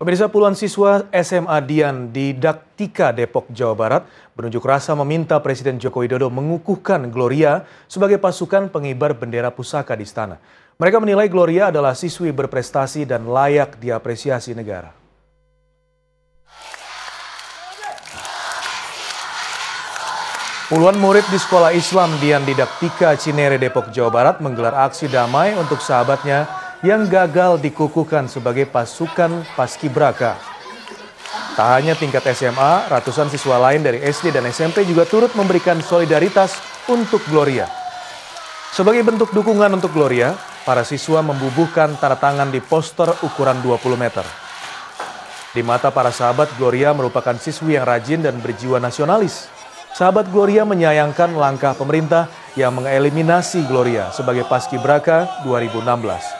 Pemirsa puluhan siswa SMA Dian di Daktika Depok, Jawa Barat berunjuk rasa meminta Presiden Joko Widodo mengukuhkan Gloria sebagai pasukan pengibar bendera pusaka di istana. Mereka menilai Gloria adalah siswi berprestasi dan layak diapresiasi negara. Puluhan murid di Sekolah Islam Dian Didaktika Cinere Depok Jawa Barat menggelar aksi damai untuk sahabatnya yang gagal dikukuhkan sebagai pasukan paskibraka. Tak hanya tingkat SMA, ratusan siswa lain dari SD dan SMP juga turut memberikan solidaritas untuk Gloria. Sebagai bentuk dukungan untuk Gloria, para siswa membubuhkan tanda tangan di poster ukuran 20 meter. Di mata para sahabat, Gloria merupakan siswi yang rajin dan berjiwa nasionalis. Sahabat Gloria menyayangkan langkah pemerintah yang mengeliminasi Gloria sebagai paskibraka 2016.